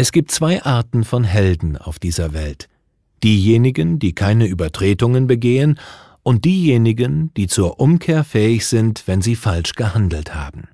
Es gibt zwei Arten von Helden auf dieser Welt. Diejenigen, die keine Übertretungen begehen, und diejenigen, die zur Umkehr fähig sind, wenn sie falsch gehandelt haben.